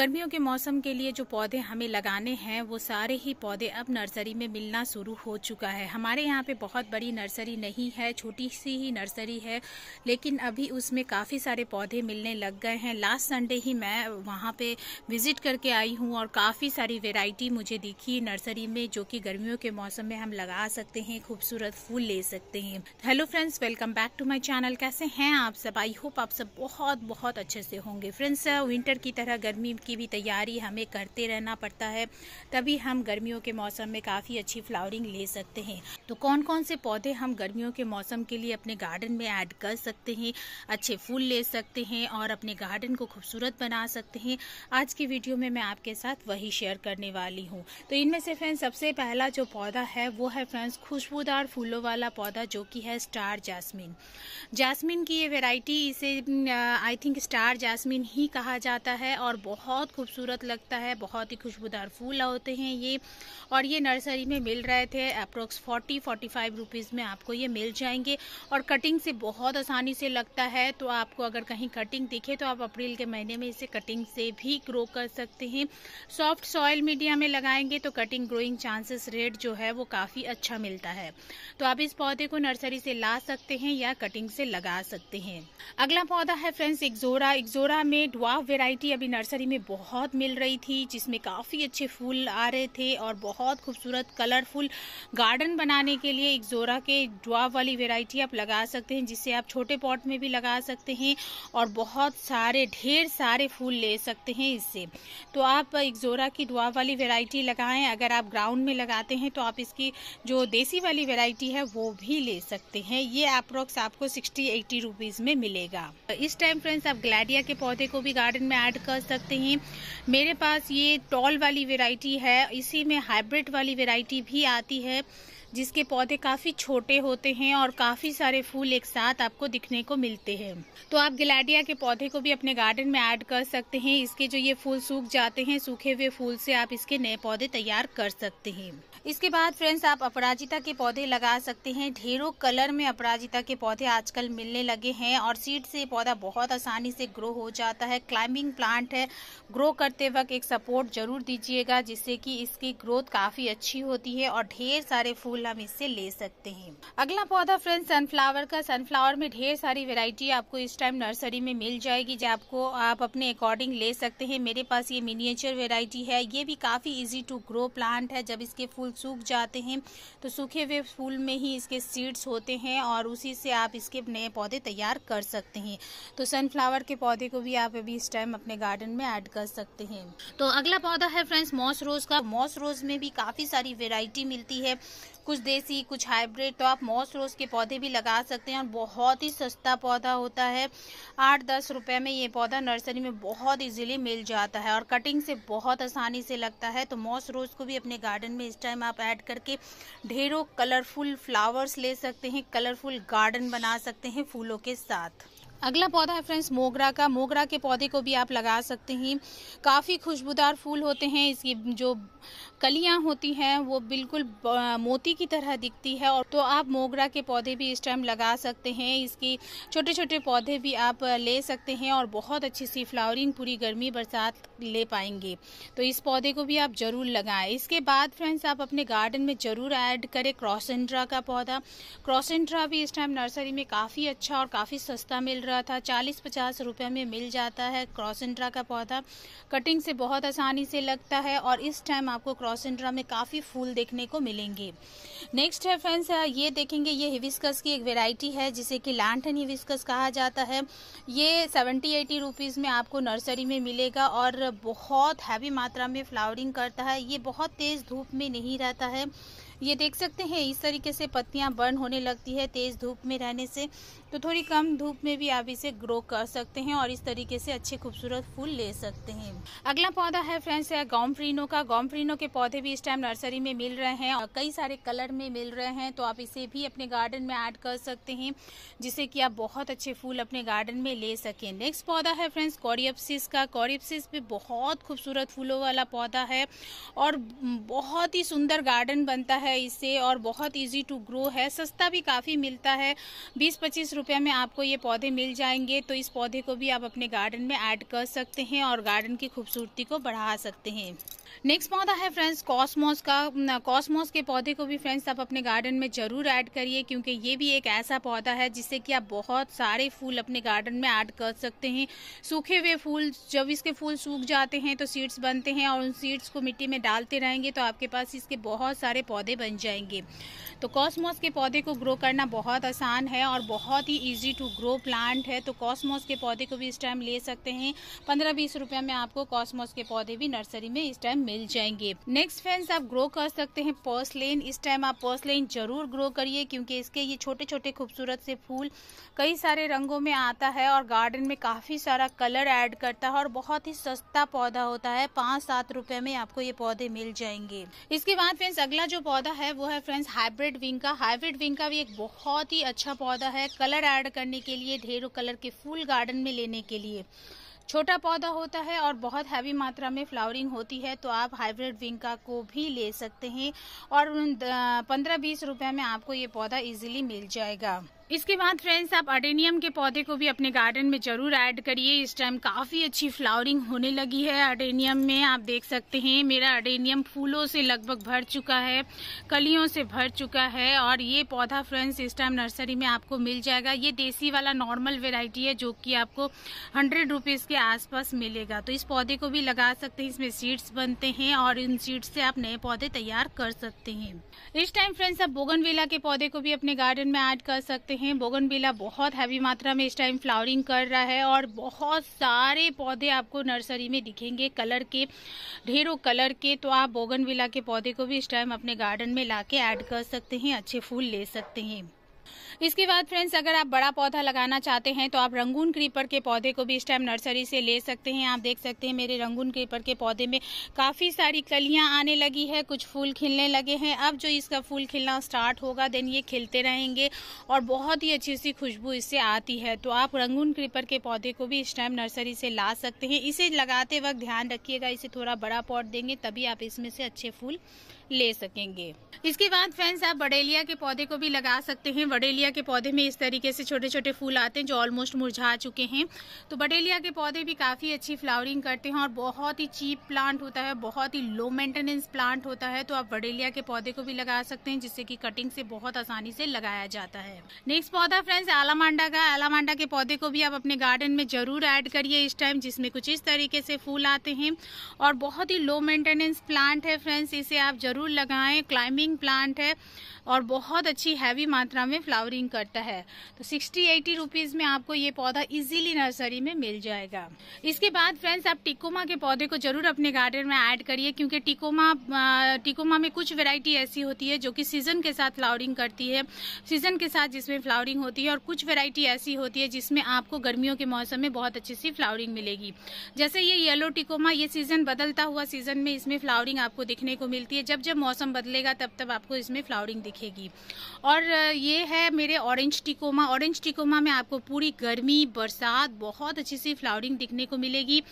गर्मियों के मौसम के लिए जो पौधे हमें लगाने हैं वो सारे ही पौधे अब नर्सरी में मिलना शुरू हो चुका है हमारे यहाँ पे बहुत बड़ी नर्सरी नहीं है छोटी सी ही नर्सरी है लेकिन अभी उसमें काफ़ी सारे पौधे मिलने लग गए हैं लास्ट संडे ही मैं वहाँ पे विज़िट करके आई हूँ और काफ़ी सारी वेराइटी मुझे दिखी नर्सरी में जो कि गर्मियों के मौसम में हम लगा सकते हैं खूबसूरत फूल ले सकते हैं hello friends welcome back to my channel कैसे हैं आप सब आई होप आप सब बहुत बहुत अच्छे से होंगे फ्रेंड्स विंटर की तरह गर्मी की भी तैयारी हमें करते रहना पड़ता है तभी हम गर्मियों के मौसम में काफ़ी अच्छी फ्लावरिंग ले सकते हैं तो कौन कौन से पौधे हम गर्मियों के मौसम के लिए अपने गार्डन में ऐड कर सकते हैं अच्छे फूल ले सकते हैं और अपने गार्डन को खूबसूरत बना सकते हैं आज की वीडियो में मैं आपके साथ वही शेयर करने वाली हूँ तो इनमें से फ्रेंड्स सबसे पहला जो पौधा है वो है फ्रेंड्स खुशबूदार फूलों वाला पौधा जो कि है स्टार जैस्मिन जासमिन की ये वेराइटी इसे आई थिंक स्टार जासमिन ही कहा जाता है और बहुत बहुत खूबसूरत लगता है बहुत ही खुशबूदार फूल होते हैं ये और ये नर्सरी में मिल रहे थे अप्रोक्स फोर्टी फोर्टी फाइव में आपको ये मिल जाएंगे और कटिंग से बहुत आसानी से लगता है तो आपको अगर कहीं कटिंग दिखे तो आप अप्रैल के महीने में इसे कटिंग से भी ग्रो कर सकते हैं सॉफ्ट सॉयल मीडिया में लगाएंगे तो कटिंग ग्रोइंग चांसेस रेट जो है वो काफ़ी अच्छा मिलता है तो आप इस पौधे को नर्सरी से ला सकते हैं या कटिंग से लगा सकते हैं अगला पौधा है फ्रेंड्स एक्जोरा एक्जोरा में डुआ वेराइटी अभी नर्सरी में हमें बहुत मिल रही थी जिसमें काफ़ी अच्छे फूल आ रहे थे और बहुत खूबसूरत कलरफुल गार्डन बनाने के लिए एक जोरा के ड्वाव वाली वेराइटी आप लगा सकते हैं जिसे आप छोटे पॉट में भी लगा सकते हैं और बहुत सारे ढेर सारे फूल ले सकते हैं इससे तो आप एक जोरा की ड्वाव वाली वेराइटी लगाएं अगर आप ग्राउंड में लगाते हैं तो आप इसकी जो देसी वाली वेराइटी है वो भी ले सकते हैं ये अप्रोक्स आपको सिक्सटी एट्टी रुपीज़ में मिलेगा इस टाइम फ्रेंड्स आप ग्लैडिया के पौधे को भी गार्डन में ऐड कर सकते हैं चाहिए मेरे पास ये टॉल वाली वेराइटी है इसी में हाइब्रिड वाली वेराइटी भी आती है जिसके पौधे काफ़ी छोटे होते हैं और काफ़ी सारे फूल एक साथ आपको दिखने को मिलते हैं तो आप गिलाडिया के पौधे को भी अपने गार्डन में ऐड कर सकते हैं इसके जो ये फूल सूख जाते हैं सूखे हुए फूल से आप इसके नए पौधे तैयार कर सकते हैं इसके बाद फ्रेंड्स आप अपराजिता के पौधे लगा सकते हैं ढेरों कलर में अपराजिता के पौधे आजकल मिलने लगे हैं और सीड से पौधा बहुत आसानी से ग्रो हो जाता है क्लाइंबिंग प्लांट है ग्रो करते वक्त एक सपोर्ट जरूर दीजिएगा जिससे कि इसकी ग्रोथ काफ़ी अच्छी होती है और ढेर सारे फूल फूल इससे ले सकते हैं अगला पौधा फ्रेंड सनफ्लावर का सनफ्लावर में ढेर सारी वेरायटी आपको इस टाइम नर्सरी में मिल जाएगी जो आपको आप अपने अकॉर्डिंग ले सकते हैं मेरे पास ये मिनिएचर वेराइटी है ये भी काफ़ी इजी टू ग्रो प्लांट है जब इसके फूल सूख जाते हैं तो सूखे हुए फूल में ही इसके सीड्स होते हैं और उसी से आप इसके नए पौधे तैयार कर सकते हैं तो सनफ्लावर के पौधे को भी आप अभी इस टाइम अपने गार्डन में ऐड कर सकते हैं तो अगला पौधा है फ्रेंड्स मॉस रोज का मॉस रोज में भी काफ़ी सारी वेराइटी मिलती है कुछ देसी कुछ हाइब्रिड तो आप मॉस रोज़ के पौधे भी लगा सकते हैं और बहुत ही सस्ता पौधा होता है आठ दस रुपए में ये पौधा नर्सरी में बहुत इजीली मिल जाता है और कटिंग से बहुत आसानी से लगता है तो मॉस रोज़ को भी अपने गार्डन में इस टाइम आप ऐड करके ढेरों कलरफुल फ्लावर्स ले सकते हैं कलरफुल गार्डन बना सकते हैं फूलों के साथ अगला पौधा है फ्रेंड्स मोगरा का मोगरा के पौधे को भी आप लगा सकते हैं काफ़ी खुशबूदार फूल होते हैं इसकी जो कलियां होती हैं वो बिल्कुल मोती की तरह दिखती है और तो आप मोगरा के पौधे भी इस टाइम लगा सकते हैं इसकी छोटे छोटे पौधे भी आप ले सकते हैं और बहुत अच्छी सी फ्लावरिंग पूरी गर्मी बरसात ले पाएंगे तो इस पौधे को भी आप ज़रूर लगाएं इसके बाद फ्रेंड्स आप अपने गार्डन में ज़रूर ऐड करें क्रॉसेंड्रा का पौधा क्रॉसेंड्रा भी इस टाइम नर्सरी में काफ़ी अच्छा और काफ़ी सस्ता मिल रहा था चालीस पचास रुपये में मिल जाता है क्रॉसेंड्रा का पौधा कटिंग से बहुत आसानी से लगता है और इस टाइम आप आपको क्रॉस इंड्रा में काफ़ी फूल देखने को मिलेंगे नेक्स्ट है फ्रेंड्स ये देखेंगे ये हिविस्कस की एक वेराइटी है जिसे कि लैंटन हिविस्कस कहा जाता है ये सेवेंटी एटी रुपीज़ में आपको नर्सरी में मिलेगा और बहुत हैवी मात्रा में फ्लावरिंग करता है ये बहुत तेज़ धूप में नहीं रहता है ये देख सकते हैं इस तरीके से पत्तियां बर्न होने लगती है तेज़ धूप में रहने से तो थोड़ी कम धूप में भी आप इसे ग्रो कर सकते हैं और इस तरीके से अच्छे खूबसूरत फूल ले सकते हैं अगला पौधा है फ्रेंड्स है गॉम्फ्रीनो का गॉम्फ्रीनो के पौधे भी इस टाइम नर्सरी में मिल रहे हैं और कई सारे कलर में मिल रहे हैं तो आप इसे भी अपने गार्डन में ऐड कर सकते हैं जिससे कि आप बहुत अच्छे फूल अपने गार्डन में ले सकें नेक्स्ट पौधा है फ्रेंड्स कॉरियप्सिस का कॉरियप्सिस भी बहुत खूबसूरत फूलों वाला पौधा है और बहुत ही सुंदर गार्डन बनता है है इसे और बहुत इजी टू ग्रो है सस्ता भी काफ़ी मिलता है बीस पच्चीस रुपये में आपको ये पौधे मिल जाएंगे तो इस पौधे को भी आप अपने गार्डन में ऐड कर सकते हैं और गार्डन की खूबसूरती को बढ़ा सकते हैं नेक्स्ट पौधा है फ्रेंड्स कॉस्मोस का कॉस्मोस के पौधे को भी फ्रेंड्स आप अपने गार्डन में ज़रूर ऐड करिए क्योंकि ये भी एक ऐसा पौधा है जिससे कि आप बहुत सारे फूल अपने गार्डन में ऐड कर सकते हैं सूखे हुए फूल जब इसके फूल सूख जाते हैं तो सीड्स बनते हैं और उन सीड्स को मिट्टी में डालते रहेंगे तो आपके पास इसके बहुत सारे पौधे बन जाएंगे तो कॉस्मोस के पौधे को ग्रो करना बहुत आसान है और बहुत ही ईजी टू ग्रो प्लांट है तो कॉस्मोस के पौधे को भी इस टाइम ले सकते हैं पंद्रह बीस रुपये में आपको कॉस्मोस के पौधे भी नर्सरी में इस टाइम मिल जाएंगे नेक्स्ट फ्रेंड्स आप ग्रो कर सकते हैं पॉसलेन इस टाइम आप पॉसलेन जरूर ग्रो करिए क्योंकि इसके ये छोटे छोटे खूबसूरत से फूल कई सारे रंगों में आता है और गार्डन में काफ़ी सारा कलर ऐड करता है और बहुत ही सस्ता पौधा होता है पाँच सात रूपए में आपको ये पौधे मिल जाएंगे इसके बाद फ्रेंड्स अगला जो पौधा है वो है फ्रेंड्स हाइब्रिड विंग का हाइब्रिड विंग का भी एक बहुत ही अच्छा पौधा है कलर एड करने के लिए ढेरों कलर के फूल गार्डन में लेने के लिए छोटा पौधा होता है और बहुत हैवी मात्रा में फ्लावरिंग होती है तो आप हाइब्रिड विंका को भी ले सकते हैं और पंद्रह बीस रुपये में आपको ये पौधा इजीली मिल जाएगा इसके बाद फ्रेंड्स आप अडेनियम के पौधे को भी अपने गार्डन में जरूर ऐड करिए इस टाइम काफी अच्छी फ्लावरिंग होने लगी है अडेनियम में आप देख सकते हैं मेरा अडेनियम फूलों से लगभग भर चुका है कलियों से भर चुका है और ये पौधा फ्रेंड्स इस टाइम नर्सरी में आपको मिल जाएगा ये देसी वाला नॉर्मल वेराइटी है जो की आपको हंड्रेड रुपीज के आसपास मिलेगा तो इस पौधे को भी लगा सकते हैं इसमें सीड्स बनते हैं और इन सीड्स से आप नए पौधे तैयार कर सकते हैं इस टाइम फ्रेंड्स आप बोगनवेला के पौधे को भी अपने गार्डन में एड कर सकते हैं हैं बोगनबेला बहुत हैवी मात्रा में इस टाइम फ्लावरिंग कर रहा है और बहुत सारे पौधे आपको नर्सरी में दिखेंगे कलर के ढेरों कलर के तो आप बोगनविला के पौधे को भी इस टाइम अपने गार्डन में ला के ऐड कर सकते हैं अच्छे फूल ले सकते हैं इसके बाद फ्रेंड्स अगर आप बड़ा पौधा लगाना चाहते हैं तो आप रंगून क्रीपर के पौधे को भी इस टाइम नर्सरी से ले सकते हैं आप देख सकते हैं मेरे रंगून क्रीपर के पौधे में काफ़ी सारी कलियाँ आने लगी है कुछ फूल खिलने लगे हैं अब जो इसका फूल खिलना स्टार्ट होगा देन ये खिलते रहेंगे और बहुत ही अच्छी सी खुशबू इससे आती है तो आप रंगून क्रीपर के पौधे को भी इस टाइम नर्सरी से ला सकते हैं इसे लगाते वक्त ध्यान रखिएगा इसे थोड़ा बड़ा पॉट देंगे तभी आप इसमें से अच्छे फूल ले सकेंगे इसके बाद फ्रेंड्स आप बडेलिया के पौधे को भी लगा सकते हैं बडेलिया के पौधे में इस तरीके से छोटे छोटे फूल आते हैं जो ऑलमोस्ट मुरझा चुके हैं तो बडेलिया के पौधे भी काफ़ी अच्छी फ्लावरिंग करते हैं और बहुत ही चीप प्लांट होता है बहुत ही लो मेंटेनेंस प्लांट होता है तो आप बडेलिया के पौधे को भी लगा सकते हैं जिससे कि कटिंग से बहुत आसानी से लगाया जाता है नेक्स्ट पौधा फ्रेंड्स आलामांडा का आलामांडा के पौधे को भी आप अपने गार्डन में जरूर ऐड करिए इस टाइम जिसमें कुछ इस तरीके से फूल आते हैं और बहुत ही लो मेंटेनेंस प्लांट है फ्रेंड्स इसे आप जरूर लगाएं क्लाइंबिंग प्लांट है और बहुत अच्छी हैवी मात्रा में फ्लावरिंग करता है तो सिक्सटी एटी रुपीज़ में आपको ये पौधा इजीली नर्सरी में मिल जाएगा इसके बाद फ्रेंड्स आप टिकोमा के पौधे को जरूर अपने गार्डन में ऐड करिए क्योंकि टिकोमा टिकोमा में कुछ वेराइटी ऐसी होती है जो कि सीजन के साथ फ्लावरिंग करती है सीजन के साथ जिसमें फ्लावरिंग होती है और कुछ वेरायटी ऐसी होती है जिसमें आपको गर्मियों के मौसम में बहुत अच्छी सी फ्लावरिंग मिलेगी जैसे ये येलो टिकोमा ये सीजन बदलता हुआ सीजन में इसमें फ्लावरिंग आपको दिखने को मिलती है जब जब मौसम बदलेगा तब तब आपको इसमें फ्लावरिंग दिखेगी और ये है है मेरे ऑरेंज टिकोमा ऑरेंज टिकोमा में आपको पूरी गर्मी बरसात बहुत अच्छी सी फ्लावरिंग दिखने को मिलेगी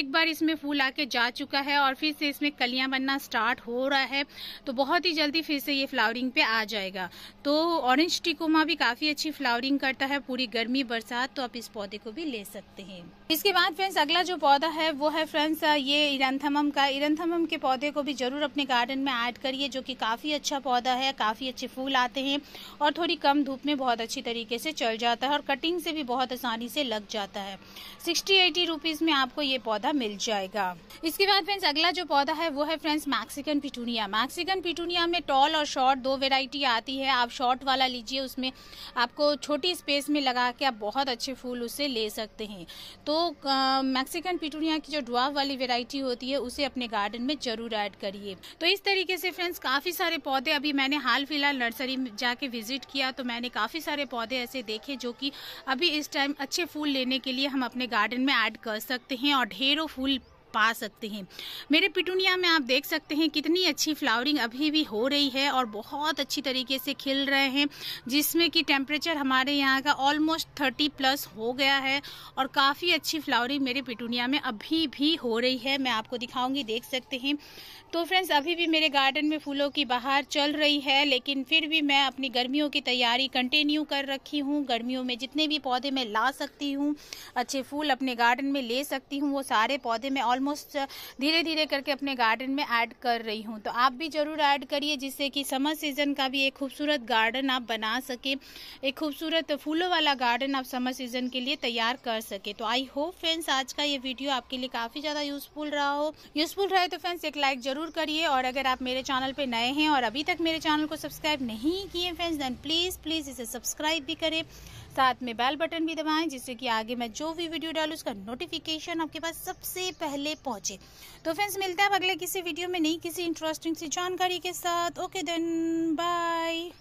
एक बार इसमें फूल आके जा चुका है और फिर से इसमें कलियां बनना स्टार्ट हो रहा है तो बहुत ही जल्दी फिर से ये फ्लावरिंग पे आ जाएगा तो ऑरेंज टिकोमा भी काफी अच्छी फ्लावरिंग करता है पूरी गर्मी बरसात तो आप इस पौधे को भी ले सकते हैं इसके बाद फ्रेंड्स अगला जो पौधा है वो है फ्रेंड्स ये इरंथमम का इरंथमम के पौधे को भी जरूर अपने गार्डन में ऐड करिए जो कि काफी अच्छा पौधा है काफी अच्छे फूल आते हैं और थोड़ी कम कम धूप में बहुत अच्छी तरीके से चल जाता है और कटिंग से भी बहुत आसानी से लग जाता है सिक्सटी एटी रुपीज में आपको ये पौधा मिल जाएगा इसके बाद फ्रेंड्स अगला जो पौधा है वो है friends Mexican petunia Mexican petunia में टॉल और शॉर्ट दो वेराइटी आती है आप शॉर्ट वाला लीजिए उसमें आपको छोटी स्पेस में लगा के आप बहुत अच्छे फूल उसे ले सकते हैं तो मैक्सिकन पिटूनिया की जो डुआव वाली वेराइटी होती है उसे अपने गार्डन में जरूर एड करिए तो इस तरीके से फ्रेंड्स काफी सारे पौधे अभी मैंने हाल फिलहाल नर्सरी में जाके विजिट किया तो तो मैंने काफ़ी सारे पौधे ऐसे देखे जो कि अभी इस टाइम अच्छे फूल लेने के लिए हम अपने गार्डन में ऐड कर सकते हैं और ढेरों फूल पा सकते हैं मेरे पिटूनिया में आप देख सकते हैं कितनी अच्छी फ्लावरिंग अभी भी हो रही है और बहुत अच्छी तरीके से खिल रहे हैं जिसमें कि टेम्परेचर हमारे यहाँ का ऑलमोस्ट थर्टी प्लस हो गया है और काफ़ी अच्छी फ्लावरिंग मेरे पिटूनिया में अभी भी हो रही है मैं आपको दिखाऊंगी देख सकते हैं तो फ्रेंड्स अभी भी मेरे गार्डन में फूलों की बाहर चल रही है लेकिन फिर भी मैं अपनी गर्मियों की तैयारी कंटिन्यू कर रखी हूँ गर्मियों में जितने भी पौधे मैं ला सकती हूँ अच्छे फूल अपने गार्डन में ले सकती हूँ वो सारे पौधे मैं ऑलमोस्ट ऑलमोस्ट uh, धीरे धीरे करके अपने गार्डन में ऐड कर रही हूँ तो आप भी ज़रूर ऐड करिए जिससे कि समर सीज़न का भी एक खूबसूरत गार्डन आप बना सके एक खूबसूरत फूलों वाला गार्डन आप समर सीज़न के लिए तैयार कर सके तो आई होप फ्रेंड्स आज का ये वीडियो आपके लिए काफ़ी ज़्यादा यूज़फुल रहा हो यूज़फुल रहे तो फ्रेंड्स एक लाइक ज़रूर करिए और अगर आप मेरे चैनल पर नए हैं और अभी तक मेरे चैनल को सब्सक्राइब नहीं किए फ्रेंड्स देन प्लीज़ प्लीज़ इसे सब्सक्राइब भी करें साथ में बेल बटन भी दबाएं जिससे कि आगे मैं जो भी वीडियो डालू उसका नोटिफिकेशन आपके पास सबसे पहले पहुंचे तो फ्रेंड्स मिलता है अगले किसी वीडियो में नहीं किसी इंटरेस्टिंग सी जानकारी के साथ ओके देन बाय